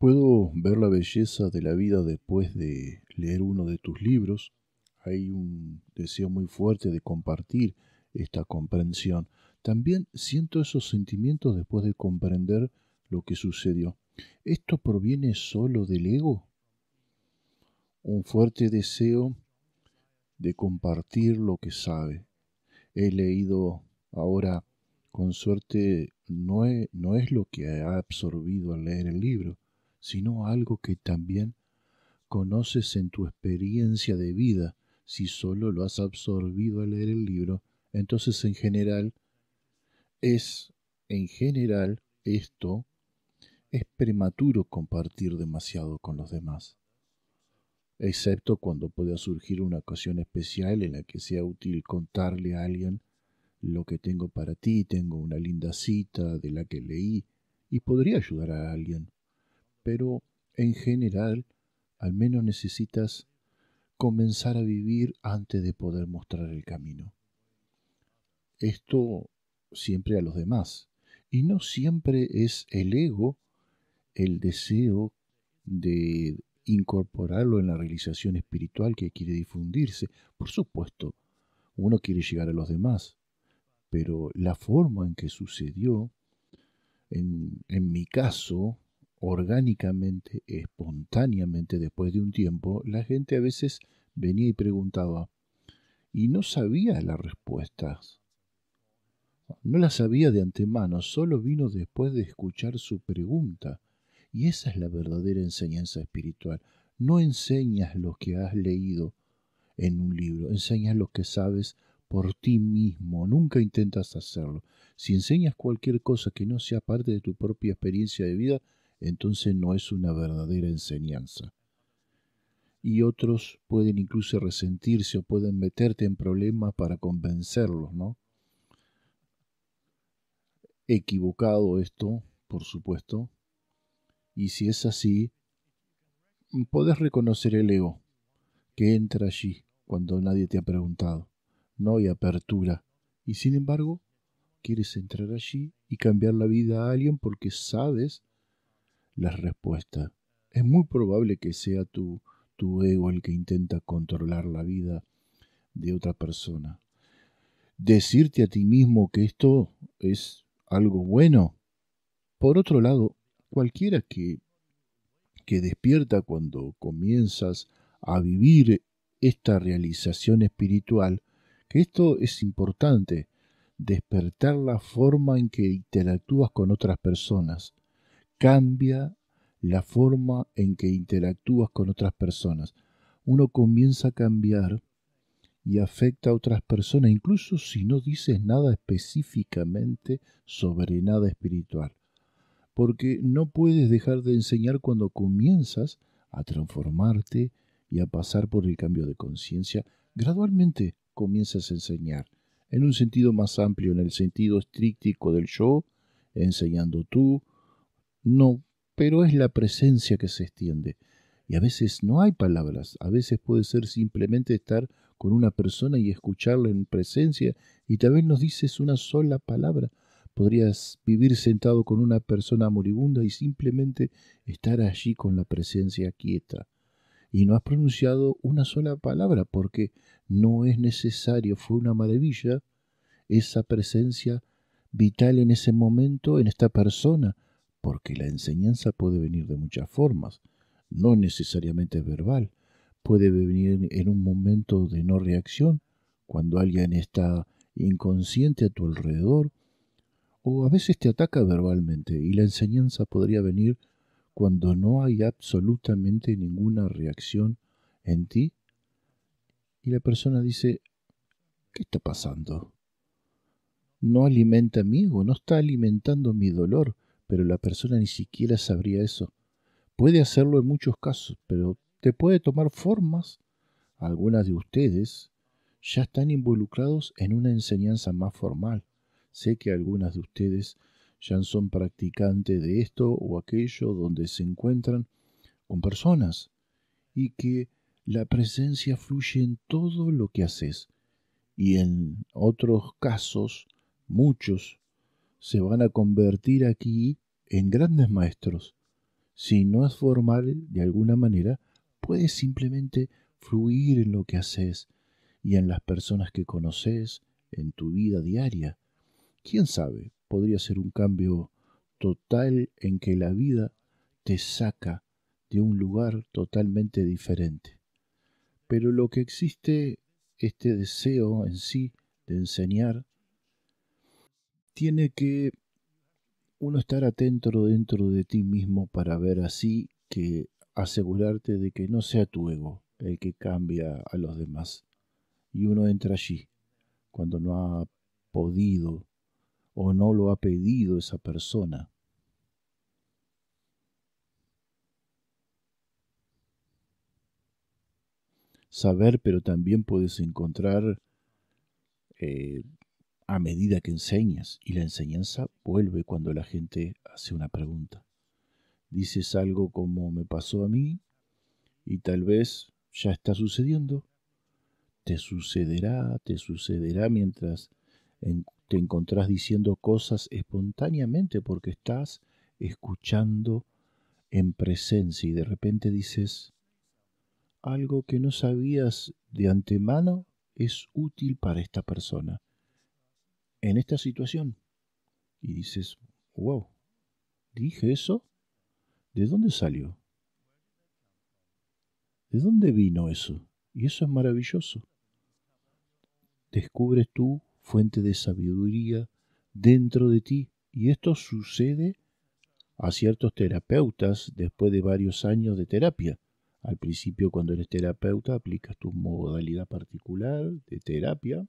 Puedo ver la belleza de la vida después de leer uno de tus libros. Hay un deseo muy fuerte de compartir esta comprensión. También siento esos sentimientos después de comprender lo que sucedió. ¿Esto proviene solo del ego? Un fuerte deseo de compartir lo que sabe. He leído ahora, con suerte, no es, no es lo que ha absorbido al leer el libro, sino algo que también conoces en tu experiencia de vida. Si solo lo has absorbido al leer el libro, entonces en general es, en general, esto es prematuro compartir demasiado con los demás, excepto cuando pueda surgir una ocasión especial en la que sea útil contarle a alguien lo que tengo para ti, tengo una linda cita de la que leí y podría ayudar a alguien pero en general al menos necesitas comenzar a vivir antes de poder mostrar el camino. Esto siempre a los demás. Y no siempre es el ego, el deseo de incorporarlo en la realización espiritual que quiere difundirse. Por supuesto, uno quiere llegar a los demás, pero la forma en que sucedió, en, en mi caso, orgánicamente, espontáneamente, después de un tiempo, la gente a veces venía y preguntaba y no sabía las respuestas. No las sabía de antemano, solo vino después de escuchar su pregunta. Y esa es la verdadera enseñanza espiritual. No enseñas lo que has leído en un libro, enseñas lo que sabes por ti mismo, nunca intentas hacerlo. Si enseñas cualquier cosa que no sea parte de tu propia experiencia de vida, entonces no es una verdadera enseñanza. Y otros pueden incluso resentirse o pueden meterte en problemas para convencerlos, ¿no? Equivocado esto, por supuesto. Y si es así, puedes reconocer el ego que entra allí cuando nadie te ha preguntado. No hay apertura. Y sin embargo, quieres entrar allí y cambiar la vida a alguien porque sabes las respuestas. Es muy probable que sea tu, tu ego el que intenta controlar la vida de otra persona. Decirte a ti mismo que esto es algo bueno. Por otro lado, cualquiera que, que despierta cuando comienzas a vivir esta realización espiritual, que esto es importante, despertar la forma en que interactúas con otras personas cambia la forma en que interactúas con otras personas. Uno comienza a cambiar y afecta a otras personas, incluso si no dices nada específicamente sobre nada espiritual. Porque no puedes dejar de enseñar cuando comienzas a transformarte y a pasar por el cambio de conciencia. Gradualmente comienzas a enseñar, en un sentido más amplio, en el sentido estrictico del yo, enseñando tú, no, pero es la presencia que se extiende. Y a veces no hay palabras, a veces puede ser simplemente estar con una persona y escucharla en presencia y tal vez nos dices una sola palabra. Podrías vivir sentado con una persona moribunda y simplemente estar allí con la presencia quieta. Y no has pronunciado una sola palabra porque no es necesario, fue una maravilla esa presencia vital en ese momento, en esta persona, porque la enseñanza puede venir de muchas formas, no necesariamente verbal, puede venir en un momento de no reacción, cuando alguien está inconsciente a tu alrededor, o a veces te ataca verbalmente y la enseñanza podría venir cuando no hay absolutamente ninguna reacción en ti y la persona dice, ¿qué está pasando? No alimenta mi ego, no está alimentando mi dolor, pero la persona ni siquiera sabría eso. Puede hacerlo en muchos casos, pero te puede tomar formas. Algunas de ustedes ya están involucrados en una enseñanza más formal. Sé que algunas de ustedes ya son practicantes de esto o aquello donde se encuentran con personas y que la presencia fluye en todo lo que haces. Y en otros casos, muchos se van a convertir aquí en grandes maestros. Si no es formal de alguna manera, puedes simplemente fluir en lo que haces y en las personas que conoces, en tu vida diaria. Quién sabe, podría ser un cambio total en que la vida te saca de un lugar totalmente diferente. Pero lo que existe, este deseo en sí de enseñar, tiene que uno estar atento dentro de ti mismo para ver así que asegurarte de que no sea tu ego el que cambia a los demás. Y uno entra allí cuando no ha podido o no lo ha pedido esa persona. Saber, pero también puedes encontrar eh, a medida que enseñas y la enseñanza vuelve cuando la gente hace una pregunta. Dices algo como me pasó a mí y tal vez ya está sucediendo. Te sucederá, te sucederá mientras te encontrás diciendo cosas espontáneamente porque estás escuchando en presencia y de repente dices algo que no sabías de antemano es útil para esta persona en esta situación. Y dices, wow, ¿dije eso? ¿De dónde salió? ¿De dónde vino eso? Y eso es maravilloso. Descubres tu fuente de sabiduría dentro de ti. Y esto sucede a ciertos terapeutas después de varios años de terapia. Al principio cuando eres terapeuta aplicas tu modalidad particular de terapia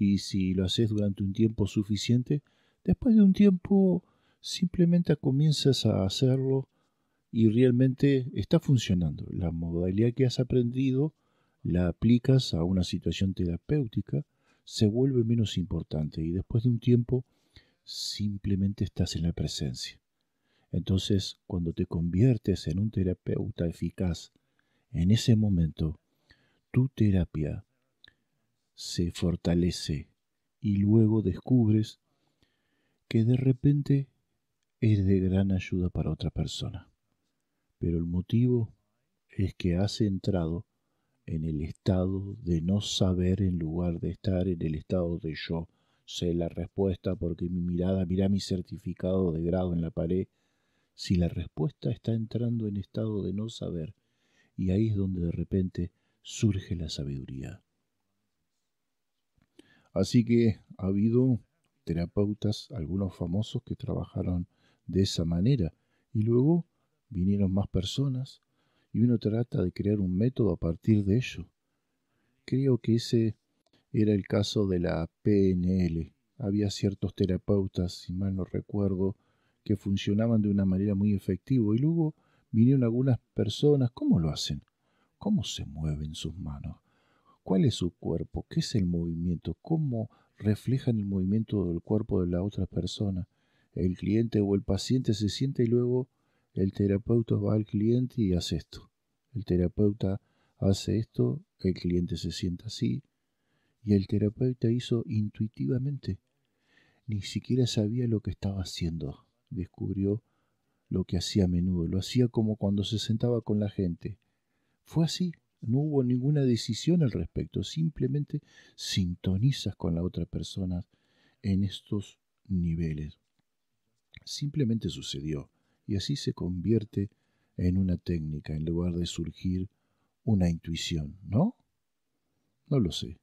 y si lo haces durante un tiempo suficiente, después de un tiempo simplemente comienzas a hacerlo y realmente está funcionando. La modalidad que has aprendido la aplicas a una situación terapéutica, se vuelve menos importante y después de un tiempo simplemente estás en la presencia. Entonces, cuando te conviertes en un terapeuta eficaz, en ese momento, tu terapia se fortalece y luego descubres que de repente es de gran ayuda para otra persona. Pero el motivo es que has entrado en el estado de no saber en lugar de estar en el estado de yo. Sé la respuesta porque mi mirada, mira mi certificado de grado en la pared. Si la respuesta está entrando en estado de no saber, y ahí es donde de repente surge la sabiduría. Así que ha habido terapeutas, algunos famosos que trabajaron de esa manera y luego vinieron más personas y uno trata de crear un método a partir de ello. Creo que ese era el caso de la PNL. Había ciertos terapeutas, si mal no recuerdo, que funcionaban de una manera muy efectiva y luego vinieron algunas personas. ¿Cómo lo hacen? ¿Cómo se mueven sus manos? cuál es su cuerpo, qué es el movimiento, cómo reflejan el movimiento del cuerpo de la otra persona. El cliente o el paciente se sienta y luego el terapeuta va al cliente y hace esto. El terapeuta hace esto, el cliente se sienta así y el terapeuta hizo intuitivamente. Ni siquiera sabía lo que estaba haciendo. Descubrió lo que hacía a menudo, lo hacía como cuando se sentaba con la gente. Fue así, no hubo ninguna decisión al respecto, simplemente sintonizas con la otra persona en estos niveles. Simplemente sucedió y así se convierte en una técnica en lugar de surgir una intuición, ¿no? No lo sé.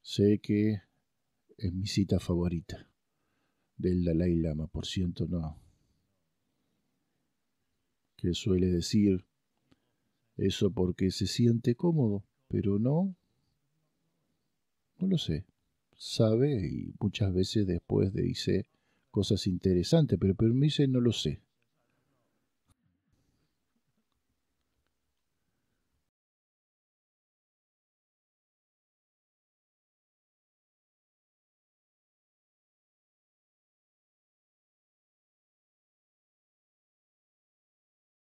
Sé que es mi cita favorita del Dalai Lama, por ciento no, que suele decir eso porque se siente cómodo, pero no, no lo sé, sabe y muchas veces después dice cosas interesantes, pero, pero no lo sé.